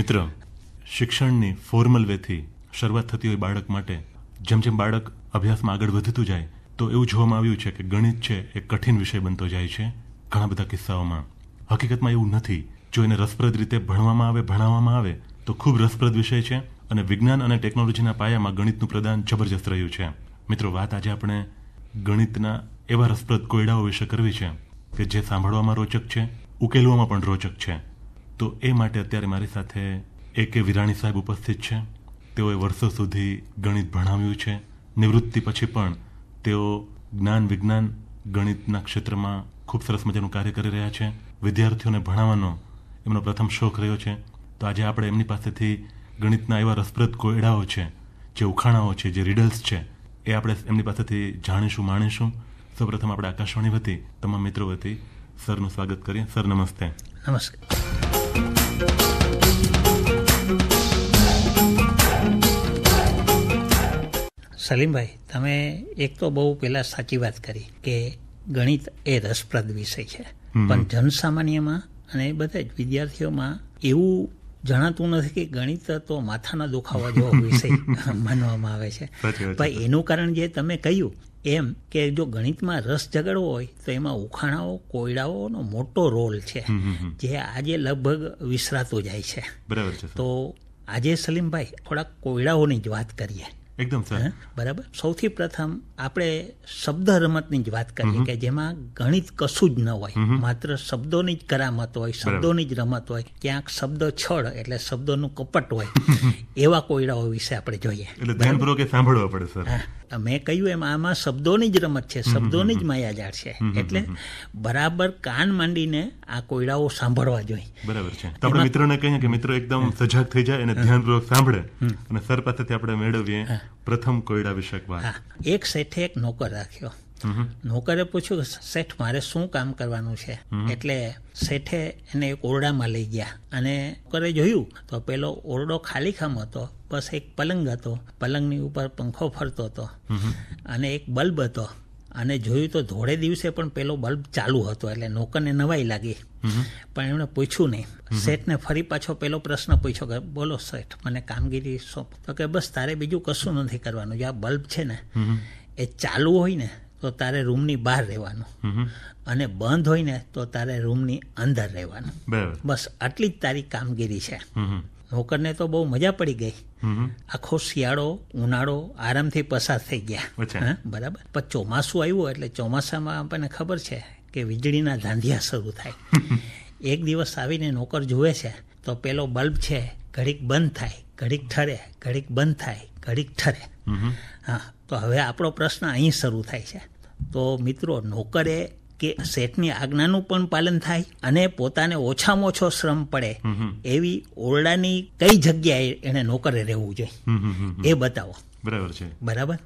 મિત્ર શિક્ષણની ફોર્મલ વેથી શરૂઆત થતી હોય બાળક માટે જેમ જેમ બાળક અભ્યાસમાં આગળ વધતું જાય તો એવું જોવામાં આવ્યું છે કે ગણિત છે એ કઠિન વિષય બનતો જાય છે ઘણા બધા કિસ્સાઓમાં હકીકતમાં એવું નથી જો એને રસપ્રદ રીતે ભણવામાં આવે ભણાવવામાં આવે તો ખૂબ રસપ્રદ વિષય છે અને વિજ્ઞાન અને ટેકનોલોજીના પાયામાં ગણિતનું પ્રદાન જબરજસ્ત રહ્યું છે મિત્રો વાત આજે આપણે ગણિતના એવા રસપ્રદ કોયડાઓ વિશે કરવી છે કે જે સાંભળવામાં રોચક છે ઉકેલવામાં પણ રોચક છે તો એ માટે અત્યારે મારી સાથે એ કે વિરાણી સાહેબ ઉપસ્થિત છે તેઓએ વર્ષો સુધી ગણિત ભણાવ્યું છે નિવૃત્તિ પછી પણ તેઓ જ્ઞાન વિજ્ઞાન ગણિતના ક્ષેત્રમાં ખૂબ સરસ મજાનું કાર્ય કરી રહ્યા છે વિદ્યાર્થીઓને ભણાવવાનો એમનો પ્રથમ શોખ રહ્યો છે તો આજે આપણે એમની પાસેથી ગણિતના એવા રસપ્રદ કોયડાઓ છે જે ઉખાણાઓ છે જે રીડલ્સ છે એ આપણે એમની પાસેથી જાણીશું માણીશું સૌપ્રથમ આપણે આકાશવાણી વતી તમામ મિત્રો વતી સરનું સ્વાગત કરીએ સર નમસ્તે નમસ્કાર સલીમભાઈ તમે એક તો બહુ પહેલાં સાચી વાત કરી કે ગણિત એ રસપ્રદ વિષય છે પણ જનસામાન્યમાં અને બધા જ વિદ્યાર્થીઓમાં એવું જણાતું નથી કે ગણિત તો માથાના દુખાવા જેવો વિષય માનવામાં આવે છે પણ એનું કારણ જે તમે કહ્યું એમ કે જો ગણિતમાં રસ જગાડવો હોય તો એમાં ઉખાણાઓ કોયડાઓનો મોટો રોલ છે જે આજે લગભગ વિસરાતો જાય છે તો આજે સલીમભાઈ થોડાક કોયડાઓની જ વાત કરીએ એકદમ સર બરાબર સૌથી પ્રથમ આપણે શબ્દ રમતની જ વાત કરીએ કે જેમાં ગણિત કશું જ ન હોય માત્ર શબ્દોની જ કરામત હોય શબ્દોની જ રમત હોય ક્યાંક શબ્દ છળ એટલે શબ્દોનું કપટ હોય એવા કોયડાઓ વિશે આપણે જોઈએ એટલે ધ્યાનપૂર્વક સાંભળવા પડે સર મેં કહ્યું એમ આમાં શબ્દોની જ રમત છે શબ્દોની જ માયાજાળ છે એટલે બરાબર કાન માંડીને આ કોયડાઓ સાંભળવા જોઈએ બરાબર છે તો આપણે મિત્રોને કહીએ કે મિત્રો એકદમ સજાગ થઈ જાય અને ધ્યાનપૂર્વક સાંભળે અને સર પાસેથી આપણે મેળવીએ પ્રથમ કોયડા વિષયક વાત એક શેઠે એક નોકર રાખ્યો નોકરે પૂછ્યું શેઠ મારે શું કામ કરવાનું છે એટલે શેઠે એને એક ઓરડામાં લઈ ગયા અને નોકરે જોયું તો પેલો ઓરડો ખાલીખામ હતો બસ એક પલંગ હતો પલંગની ઉપર પંખો ફરતો હતો અને એક બલ્બ હતો અને જોયું તો ધોળે દિવસે પણ પેલો બલ્બ ચાલુ હતો એટલે નોકરને નવાઈ લાગી પણ એમણે પૂછ્યું નહીં શેઠને ફરી પાછો પેલો પ્રશ્ન પૂછ્યો કે બોલો શેઠ મને કામગીરી સોંપ તો કે બસ તારે બીજું કશું નથી કરવાનું જે આ બલ્બ છે ને એ ચાલુ હોય ને તો તારે રૂમની બહાર રહેવાનું અને બંધ હોય ને તો તારે રૂમની અંદર રહેવાનું બસ આટલી જ તારી કામગીરી છે નોકરને તો બહુ મજા પડી ગઈ આખો શિયાળો ઉનાળો આરામથી પસાર થઈ ગયા બરાબર પણ ચોમાસું આવ્યું એટલે ચોમાસામાં આપણને ખબર છે કે વીજળીના ધાંધિયા શરૂ થાય એક દિવસ આવીને નોકર જુએ છે તો પેલો બલ્બ છે ઘડીક બંધ થાય ઘડીક ઠરે ઘડીક બંધ થાય ઘડીક ઠરે હા તો હવે આપણો પ્રશ્ન અહીં શરૂ થાય છે તો મિત્રો નોકરે કે શેઠની આજ્ઞાનું પણ પાલન થાય અને પોતાને ઓછામાં ઓછો શ્રમ પડે એવી ઓરડાની કઈ જગ્યાએ એને નોકરે રહેવું જોઈએ એ બતાવો બરાબર છે બરાબર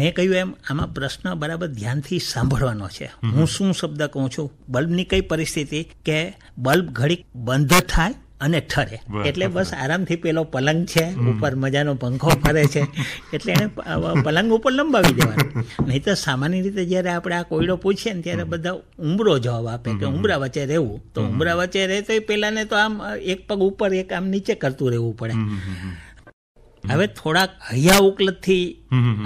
મેં કહ્યું એમ આમાં પ્રશ્ન બરાબર ધ્યાનથી સાંભળવાનો છે હું શું શબ્દ કહું છું બલ્બની કઈ પરિસ્થિતિ કે બલ્બ ઘડીક બંધ થાય અને ઠરે એટલે બસ આરામથી પેલો પલંગ છે ઉપર મજાનો પંખો ફરે છે એટલે એને પલંગ ઉપર લંબાવી દેવાનો નહીં તો સામાન્ય રીતે જ્યારે આપણે આ કોયડો પૂછીએ ને ત્યારે બધા ઉમરો જવાબ આપે કે ઉમરા વચ્ચે રહેવું તો ઉમરા વચ્ચે રહે તો એ પહેલાંને તો આમ એક પગ ઉપર એક આમ નીચે કરતું રહેવું પડે હવે થોડાક હૈયા ઉકલતથી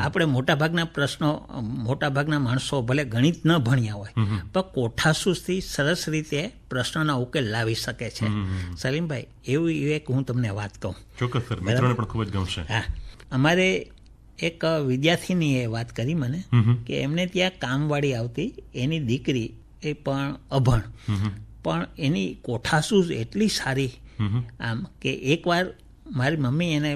આપણે મોટાભાગના પ્રશ્નો મોટાભાગના માણસો ભલે ગણિત ન ભણ્યા હોય પણ કોઠાસૂસથી સરસ રીતે પ્રશ્નોના ઉકેલ લાવી શકે છે સલીમભાઈ એવું એક હું તમને વાત કહું ચોક્કસ પણ ખૂબ જ ગમશે હા અમારે એક વિદ્યાર્થીની એ વાત કરી મને કે એમને ત્યાં કામવાળી આવતી એની દીકરી એ પણ અભણ પણ એની કોઠાસૂઝ એટલી સારી આમ કે એકવાર મારી મમ્મી એને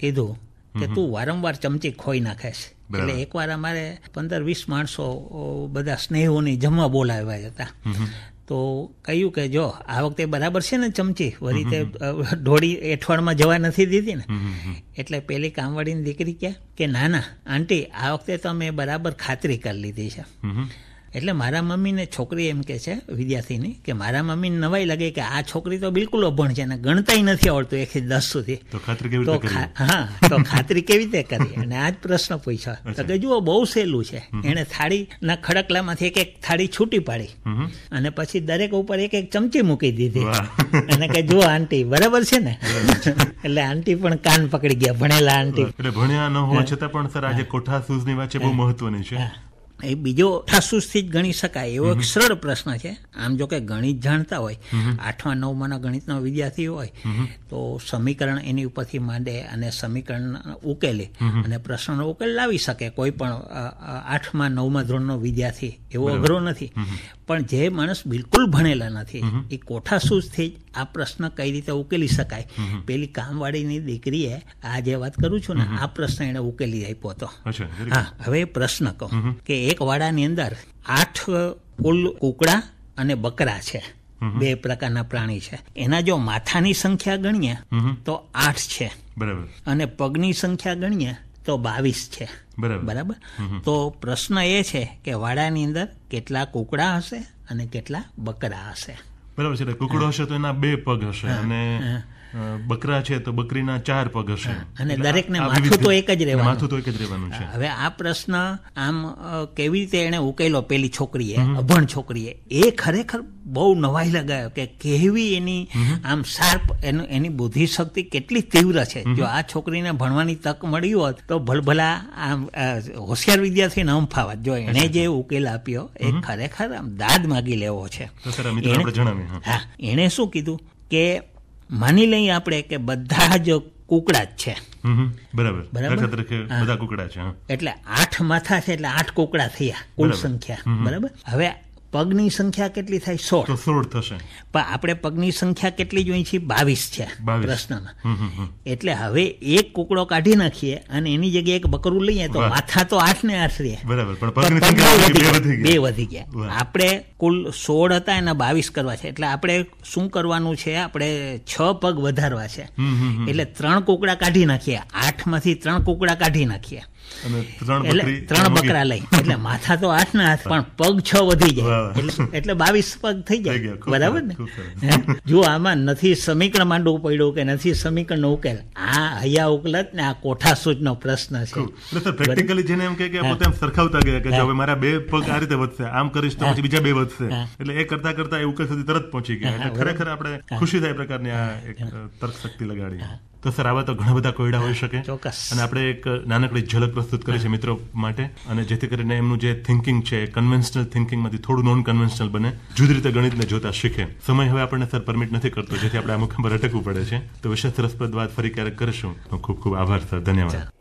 કીધું કે તું વારંવાર ચમચી ખોઈ નાખે છે એટલે એકવાર અમારે પંદર વીસ માણસો બધા સ્નેહોની જમવા બોલાવ્યા હતા તો કહ્યું કે જો આ વખતે બરાબર છે ને ચમચી વળી તે ઢોળી એઠવાડમાં જવા નથી દીધી ને એટલે પેલી કામવાળીની દીકરી કે ના ના આંટી આ વખતે તમે બરાબર ખાતરી કરી લીધી છે એટલે મારા મમ્મીને છોકરી એમ કે છે વિદ્યાર્થીની કે મારા મમ્મીને નવાઈ લાગે કે આ છોકરી તો બિલકુલ અભણ છે અને ગણતાય નથી આવડતું એકથી દસ સુધી તો હા તો ખાતરી કેવી રીતે કરી અને આ જ પ્રશ્ન પૂછ્યો તો કે જુઓ બહુ સહેલું છે એણે થાળીના ખડકલામાંથી એક એક થાળી છૂટી પાડી અને પછી દરેક ઉપર એક એક ચમચી મૂકી દીધી અને કે જુઓ આંટી બરાબર છે ને એટલે આંટી પણ કાન પકડી ગયા ભણેલા આંટી ભણ્યા ન હોવા છતાં પણ સર આજે કોઠાસૂઝની વાત છે બહુ મહત્વની છે એ બીજો ઠાસુસથી જ ગણી શકાય એવો એક સરળ પ્રશ્ન છે આમ જો કે ગણિત જાણતા હોય આઠમા નવમાના ગણિતનો વિદ્યાર્થી હોય તો સમીકરણ એની ઉપરથી માંડે અને સમીકરણ ઉકેલે અને પ્રશ્નનો ઉકેલ લાવી શકે કોઈ પણ આઠમા નવમા ધોરણનો વિદ્યાર્થી એવો અઘરો નથી પણ જે માણસ બિલકુલ ભણેલા નથી એ કોઠાસૂઝથી જ આ પ્રશ્ન કઈ રીતે ઉકેલી શકાય પેલી કામવાળીની દીકરીએ આ જે વાત કરું છું ને આ પ્રશ્ન એને ઉકેલી આપ્યો હતો હા હવે પ્રશ્ન કહું કે એક વાડાની અંદર આઠ કુલ કુકડા અને બકરા છે બે પ્રકારના પ્રાણી છે એના જો માથાની સંખ્યા ગણીએ તો આઠ છે અને પગની સંખ્યા ગણીએ તો બાવીસ છે બરાબર તો પ્રશ્ન એ છે કે વાડાની અંદર કેટલા કુકડા હશે અને કેટલા બકરા હશે બરાબર છે કુકડો હશે તો એના બે પગ હશે અને બકરા છે તો બકરીના ચાર પગ હશે અને દરેકને માથું તો એક જ રહેવાનું માથું તો એક જ રહેવાનું છે હવે આ પ્રશ્ન આમ કેવી રીતે એને ઉકેલો પેલી છોકરીએ અભણ છોકરીએ એ ખરેખર બહુ નવાઈ લગાયો કે કેવી એની આમ શાર્પ એનું એની બુદ્ધિશક્તિ કેટલી તીવ્ર છે જો આ છોકરીને ભણવાની તક મળી હોત તો ભલભલા આમ હોશિયાર વિદ્યાર્થી ન ફાવત જો એને જે ઉકેલ આપ્યો એ ખરેખર આમ દાદ માગી લેવો છે એણે શું કીધું કે માની લઈએ આપણે કે બધા જ કુકડા જ છે બરાબર બરાબર બધા કુકડા છે એટલે આઠ માથા છે એટલે આઠ કુકડા થયા કુલ સંખ્યા બરાબર હવે પગની સંખ્યા કેટલી થાય સોળ સોળ થશે પણ આપણે પગની સંખ્યા કેટલી જોઈ છે બાવીસ છે પ્રશ્નમાં એટલે હવે એક કુકડો કાઢી નાખીએ અને એની જગ્યાએ એક બકરું લઈએ તો માથા તો આઠ ને આઠ રહે બે વધી ગયા આપણે કુલ સોળ હતા એના બાવીસ કરવા છે એટલે આપણે શું કરવાનું છે આપણે છ પગ વધારવા છે એટલે ત્રણ કુકડા કાઢી નાખીએ આઠ માંથી ત્રણ કુકડા કાઢી નાખીએ એટલે ત્રણ બકરા લઈ એટલે માથા તો આઠ ના હાથ પણ પગ છ વધી જાય એટલે બાવીસ પગ થઈ જાય બરાબર ને જો આમાં નથી સમીકરણ માંડવું પડ્યું કે નથી સમીકરણનો ઉકેલ આ હયા ઉકલત ને આ કોઠા કોઠાસૂજનો પ્રશ્ન છે પ્રેક્ટિકલી જેને એમ કે પોતે એમ સરખાવતા ગયા કે હવે મારા બે પગ આ રીતે વધશે આમ કરીશ તો પછી બીજા બે વધશે એટલે એ કરતા કરતા એ ઉકેલ સુધી તરત પહોંચી ગયા એટલે ખરેખર આપણે ખુશી થાય પ્રકારની આ એક તર્ક શક્તિ લગાડી તો સર આવા તો ઘણા બધા કોયડા હોઈ શકે અને આપણે એક નાનકડી ઝલક પ્રસ્તુત કરી છે મિત્રો માટે અને જેથી કરીને એમનું જે થિંકિંગ છે કન્વેન્શનલ માંથી થોડું નોન કન્વેન્શનલ બને જુદી રીતે ગણિતને જોતા શીખે સમય હવે આપણને સર પરમિટ નથી કરતો જેથી આપણે આ મુકામ પર અટકવું પડે છે તો વિશેષ રસપ્રદ વાત ફરી ક્યારેક કરીશું ખૂબ ખૂબ આભાર સર ધન્યવાદ